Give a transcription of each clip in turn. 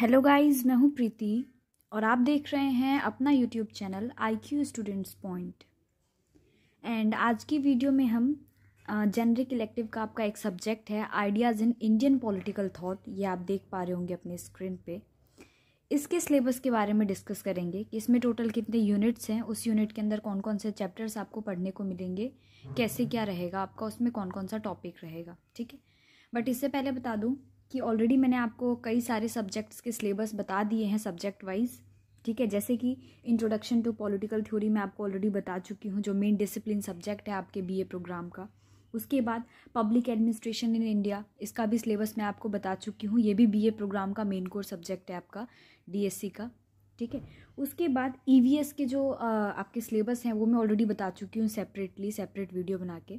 Hello guys मैं हूं प्रीति और आप देख रहे हैं अपना YouTube channel I Q students point and आज की वीडियो में हम जेनरिक इलेक्टिव का आपका एक सब्जेक्ट है ideas in Indian political thought ये आप देख पा रहे होंगे अपने स्क्रीन पे इसके सिलेबस के बारे में डिस्कस करेंगे कि इसमें टोटल कितने यूनिट्स हैं उस यूनिट के अंदर कौन कौन से चैप्टर्स आपको पढ़ने को मिलेंगे कैसे क्या रहेगा आपका उसमें कौन कौन सा टॉपिक रहेगा ठीक है बट इससे पहले बता दूँ कि ऑलरेडी मैंने आपको कई सारे सब्जेक्ट्स के सिलेबस बता दिए हैं सब्जेक्ट वाइज ठीक है जैसे कि इंट्रोडक्शन टू पॉलिटिकल थ्योरी मैं आपको ऑलरेडी बता चुकी हूँ जो मेन डिसिप्लिन सब्जेक्ट है आपके बीए प्रोग्राम का उसके बाद पब्लिक एडमिनिस्ट्रेशन इन इंडिया इसका भी सिलेबस मैं आपको बता चुकी हूँ ये भी बीए प्रोग्राम का मेन कोर्स सब्जेक्ट है आपका डीएससी का ठीक है उसके बाद ईवीएस e के जो आपके सिलेबस हैं वो मैं ऑलरेडी बता चुकी हूँ सेपरेटली सेपरेट वीडियो बना के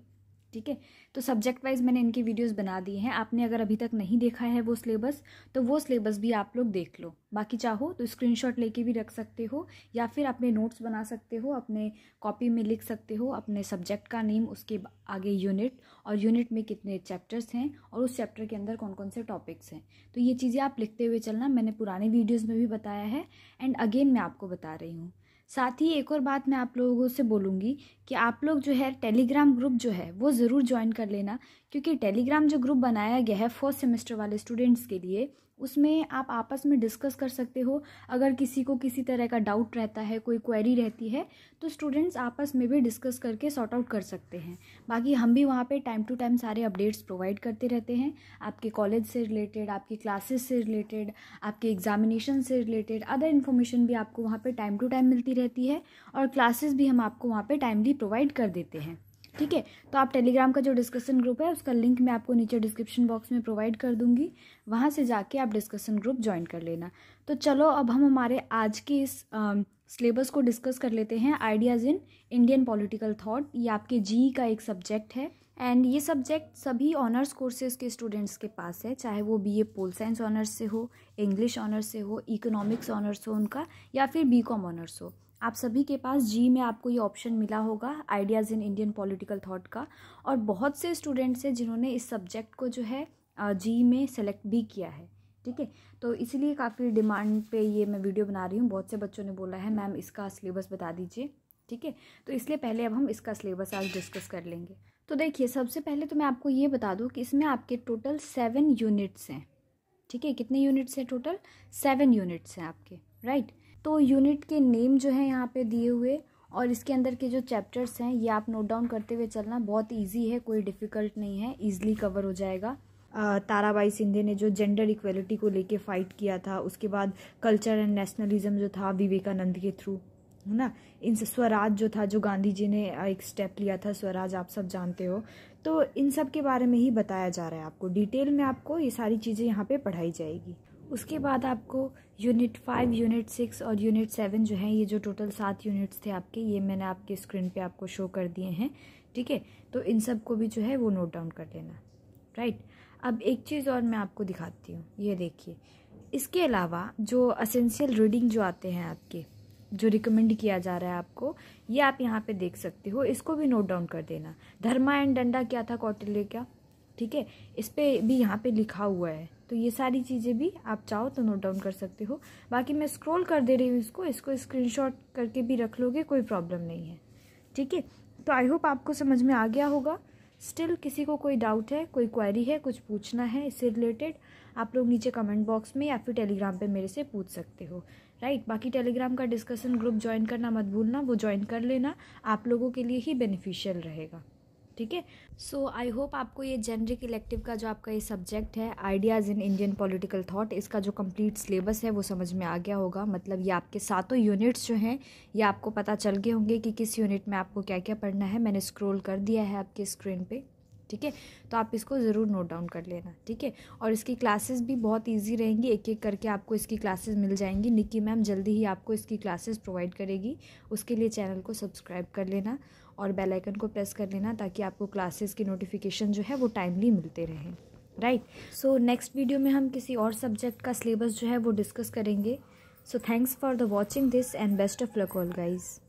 ठीक है तो सब्जेक्ट वाइज मैंने इनकी वीडियोस बना दी हैं आपने अगर अभी तक नहीं देखा है वो सिलेबस तो वो सिलेबस भी आप लोग देख लो बाकी चाहो तो स्क्रीनशॉट लेके भी रख सकते हो या फिर अपने नोट्स बना सकते हो अपने कॉपी में लिख सकते हो अपने सब्जेक्ट का नेम उसके आगे यूनिट और यूनिट में कितने चैप्टर्स हैं और उस चैप्टर के अंदर कौन कौन से टॉपिक्स हैं तो ये चीज़ें आप लिखते हुए चलना मैंने पुराने वीडियोज़ में भी बताया है एंड अगेन मैं आपको बता रही हूँ साथ ही एक और बात मैं आप लोगों से बोलूँगी कि आप लोग जो है टेलीग्राम ग्रुप जो है वो ज़रूर ज्वाइन कर लेना क्योंकि टेलीग्राम जो ग्रुप बनाया गया है फोर्थ सेमेस्टर वाले स्टूडेंट्स के लिए उसमें आप आपस में डिस्कस कर सकते हो अगर किसी को किसी तरह का डाउट रहता है कोई क्वेरी रहती है तो स्टूडेंट्स आपस में भी डिस्कस करके सॉर्ट आउट कर सकते हैं बाकी हम भी वहाँ पे टाइम टू टाइम सारे अपडेट्स प्रोवाइड करते रहते हैं आपके कॉलेज से रिलेटेड आपके क्लासेस से रिलेटेड आपके एग्जामिनेशन से रिलेटेड अदर इन्फॉर्मेशन भी आपको वहाँ पर टाइम टू टाइम मिलती रहती है और क्लासेस भी हम आपको वहाँ पर टाइमली प्रोवाइड कर देते हैं ठीक है तो आप टेलीग्राम का जो डिस्कशन ग्रुप है उसका लिंक मैं आपको नीचे डिस्क्रिप्शन बॉक्स में प्रोवाइड कर दूंगी वहाँ से जाके आप डिस्कशन ग्रुप ज्वाइन कर लेना तो चलो अब हम हमारे आज के इस सिलेबस को डिस्कस कर लेते हैं ideas in Indian political thought ये आपके जी e का एक सब्जेक्ट है एंड ये सब्जेक्ट सभी ऑनर्स कोर्सेज के स्टूडेंट्स के पास है चाहे वो B A pol science honours से हो इंग्लिश ऑनर्स से हो इकोनॉमिक्स ऑनर्स हो उनका या फिर बी कॉम ऑनर्स हो आप सभी के पास जी में आपको ये ऑप्शन मिला होगा ideas in Indian political thought का और बहुत से स्टूडेंट्स हैं जिन्होंने इस सब्जेक्ट को जो है जी में सेलेक्ट भी किया है ठीक है तो इसलिए काफ़ी डिमांड पे ये मैं वीडियो बना रही हूँ बहुत से बच्चों ने बोला है मैम इसका सिलेबस बता दीजिए ठीक है तो इसलिए पहले अब हम इसका सिलेबस आज डिस्कस कर लेंगे तो देखिए सबसे पहले तो मैं आपको ये बता दूँ कि इसमें आपके टोटल सेवन यूनिट्स हैं ठीक है कितने यूनिट्स हैं टोटल सेवन यूनिट्स हैं आपके राइट right? तो यूनिट के नेम जो है यहाँ पे दिए हुए और इसके अंदर के जो चैप्टर्स हैं ये आप नोट डाउन करते हुए चलना बहुत इजी है कोई डिफ़िकल्ट नहीं है ईजिली कवर हो जाएगा ताराबाई सिंधे ने जो जेंडर इक्वलिटी को लेके फाइट किया था उसके बाद कल्चर एंड नेशनलिज्म जो था विवेकानंद के थ्रू है ना इन स्वराज जो था जो गांधी जी ने एक स्टेप लिया था स्वराज आप सब जानते हो तो इन सब के बारे में ही बताया जा रहा है आपको डिटेल में आपको ये सारी चीज़ें यहाँ पे पढ़ाई जाएगी उसके बाद आपको यूनिट फाइव यूनिट सिक्स और यूनिट सेवन जो है ये जो टोटल सात यूनिट्स थे आपके ये मैंने आपके स्क्रीन पे आपको शो कर दिए हैं ठीक है तो इन सब को भी जो है वो नोट डाउन कर लेना राइट अब एक चीज़ और मैं आपको दिखाती हूँ ये देखिए इसके अलावा जो असेंशियल रीडिंग जो आते हैं आपके जो रिकमेंड किया जा रहा है आपको ये आप यहाँ पे देख सकते हो इसको भी नोट डाउन कर देना धर्मा एंड डंडा क्या था कौटिल्य का ठीक है इस पर भी यहाँ पे लिखा हुआ है तो ये सारी चीज़ें भी आप चाहो तो नोट डाउन कर सकते हो बाकी मैं स्क्रॉल कर दे रही हूँ इसको इसको स्क्रीनशॉट करके भी रख लोगे कोई प्रॉब्लम नहीं है ठीक है तो आई होप आपको समझ में आ गया होगा स्टिल किसी को कोई डाउट है कोई क्वारी है कुछ पूछना है इससे रिलेटेड आप लोग नीचे कमेंट बॉक्स में या फिर टेलीग्राम पर मेरे से पूछ सकते हो राइट बाकी टेलीग्राम का डिस्कशन ग्रुप ज्वाइन करना मत भूलना वो ज्वाइन कर लेना आप लोगों के लिए ही बेनिफिशियल रहेगा ठीक है सो आई होप आपको ये जेनरिक इलेक्टिव का जो आपका ये सब्जेक्ट है ideas in Indian political thought इसका जो कंप्लीट सिलेबस है वो समझ में आ गया होगा मतलब ये आपके सातों यूनिट्स जो हैं ये आपको पता चल गए होंगे कि किस यूनिट में आपको क्या क्या पढ़ना है मैंने स्क्रोल कर दिया है आपके स्क्रीन पर ठीक है तो आप इसको ज़रूर नोट डाउन कर लेना ठीक है और इसकी क्लासेस भी बहुत ईजी रहेंगी एक एक करके आपको इसकी क्लासेस मिल जाएंगी निक्की मैम जल्दी ही आपको इसकी क्लासेस प्रोवाइड करेगी उसके लिए चैनल को सब्सक्राइब कर लेना और बेल आइकन को प्रेस कर लेना ताकि आपको क्लासेस की नोटिफिकेशन जो है वो टाइमली मिलते रहें राइट सो नेक्स्ट वीडियो में हम किसी और सब्जेक्ट का सिलेबस जो है वो डिस्कस करेंगे so thanks for the watching this and best of luck all guys